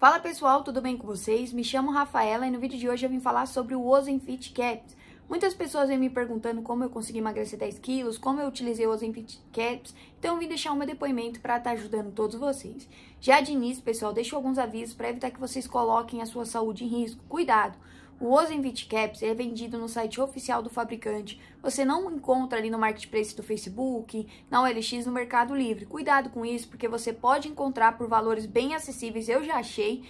Fala pessoal, tudo bem com vocês? Me chamo Rafaela e no vídeo de hoje eu vim falar sobre o Ozen Fit Caps. Muitas pessoas vêm me perguntando como eu consegui emagrecer 10 quilos, como eu utilizei o Ozen Fit Caps, então eu vim deixar o meu depoimento para estar tá ajudando todos vocês. Já de início, pessoal, deixo alguns avisos para evitar que vocês coloquem a sua saúde em risco. Cuidado! O Ozen Vitcaps é vendido no site oficial do fabricante. Você não encontra ali no marketplace do Facebook, na OLX, no Mercado Livre. Cuidado com isso, porque você pode encontrar por valores bem acessíveis, eu já achei,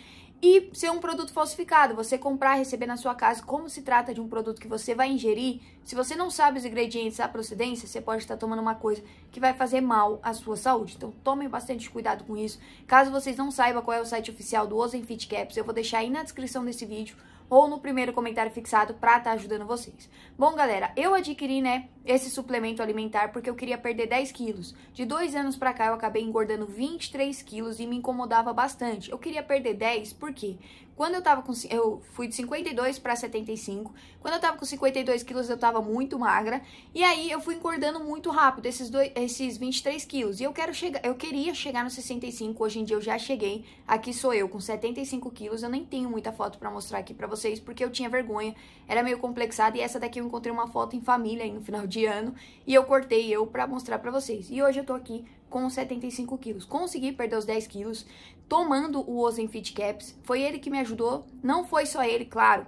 e ser um produto falsificado. Você comprar, receber na sua casa, como se trata de um produto que você vai ingerir, se você não sabe os ingredientes, a procedência, você pode estar tomando uma coisa que vai fazer mal à sua saúde. Então tomem bastante cuidado com isso. Caso vocês não saibam qual é o site oficial do Ozen Fit Caps, eu vou deixar aí na descrição desse vídeo ou no primeiro comentário fixado pra estar tá ajudando vocês. Bom, galera, eu adquiri, né, esse suplemento alimentar porque eu queria perder 10 quilos. De dois anos pra cá eu acabei engordando 23 quilos e me incomodava bastante. Eu queria perder 10 porque quando eu tava com... eu fui de 52 pra 75, quando eu tava com 52 quilos eu tava muito magra, e aí eu fui engordando muito rápido esses, dois, esses 23 quilos, e eu quero chegar, eu queria chegar nos 65, hoje em dia eu já cheguei, aqui sou eu com 75 quilos, eu nem tenho muita foto pra mostrar aqui pra vocês, vocês porque eu tinha vergonha, era meio complexada e essa daqui eu encontrei uma foto em família aí no final de ano e eu cortei eu pra mostrar pra vocês. E hoje eu tô aqui com 75 quilos. Consegui perder os 10 quilos tomando o Ozen Caps, foi ele que me ajudou, não foi só ele, claro.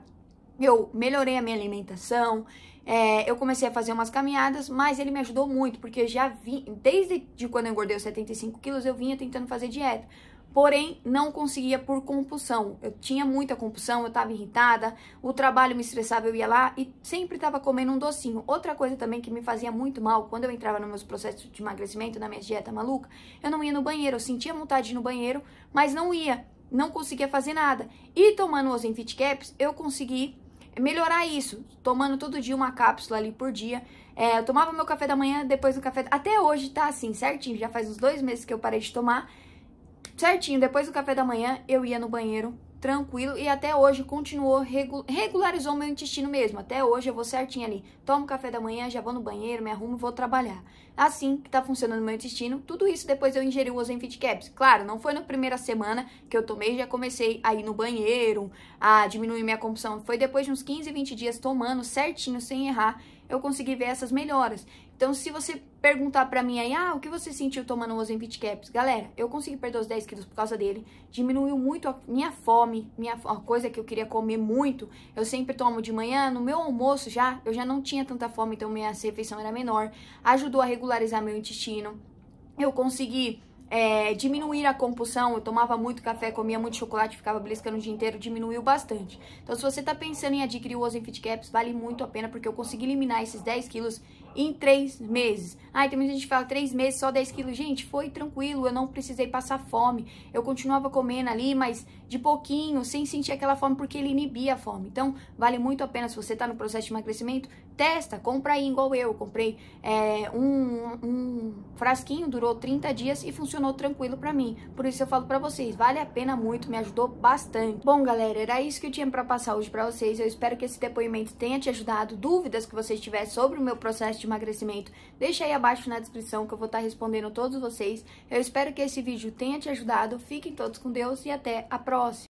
Eu melhorei a minha alimentação, é, eu comecei a fazer umas caminhadas, mas ele me ajudou muito, porque eu já vi, desde de quando eu engordei os 75 quilos, eu vinha tentando fazer dieta porém não conseguia por compulsão. Eu tinha muita compulsão, eu estava irritada, o trabalho me estressava, eu ia lá e sempre estava comendo um docinho. Outra coisa também que me fazia muito mal, quando eu entrava nos meus processos de emagrecimento, na minha dieta maluca, eu não ia no banheiro, eu sentia vontade de ir no banheiro, mas não ia, não conseguia fazer nada. E tomando os Enfit Caps, eu consegui melhorar isso, tomando todo dia uma cápsula ali por dia. É, eu tomava meu café da manhã, depois do café, até hoje tá assim, certinho, já faz uns dois meses que eu parei de tomar, certinho, depois do café da manhã, eu ia no banheiro tranquilo e até hoje continuou, regularizou meu intestino mesmo. Até hoje eu vou certinho ali. Tomo café da manhã, já vou no banheiro, me arrumo e vou trabalhar. Assim que tá funcionando meu intestino, tudo isso depois eu ingeri o Ozempic Caps. Claro, não foi na primeira semana que eu tomei, já comecei a ir no banheiro, a diminuir minha compulsão. Foi depois de uns 15, 20 dias tomando certinho, sem errar, eu consegui ver essas melhoras. Então, se você perguntar para mim aí, ah, o que você sentiu tomando o Ozempic Caps? Galera, eu consegui perder os 10 quilos por causa dele, diminuiu muito a minha fome, minha a coisa que eu queria comer muito. Eu sempre tomo de manhã, no meu almoço já, eu já não tinha tanta fome, então minha refeição era menor. Ajudou a regularizar meu intestino. Eu consegui é, diminuir a compulsão. Eu tomava muito café, comia muito chocolate, ficava beliscando o dia inteiro, diminuiu bastante. Então, se você tá pensando em adquirir o Ozen Fit Caps, vale muito a pena, porque eu consegui eliminar esses 10 quilos em 3 meses. Ai, tem muita gente que fala 3 meses, só 10 quilos. Gente, foi tranquilo, eu não precisei passar fome. Eu continuava comendo ali, mas de pouquinho, sem sentir aquela fome, porque ele inibia a fome. Então, vale muito a pena, se você tá no processo de emagrecimento, testa, compra aí, igual eu. Comprei é, um, um frasquinho durou 30 dias e funcionou tranquilo para mim. Por isso eu falo para vocês, vale a pena muito, me ajudou bastante. Bom, galera, era isso que eu tinha para passar hoje para vocês. Eu espero que esse depoimento tenha te ajudado. Dúvidas que vocês tiverem sobre o meu processo de emagrecimento, deixa aí abaixo na descrição que eu vou estar tá respondendo todos vocês. Eu espero que esse vídeo tenha te ajudado. Fiquem todos com Deus e até a próxima.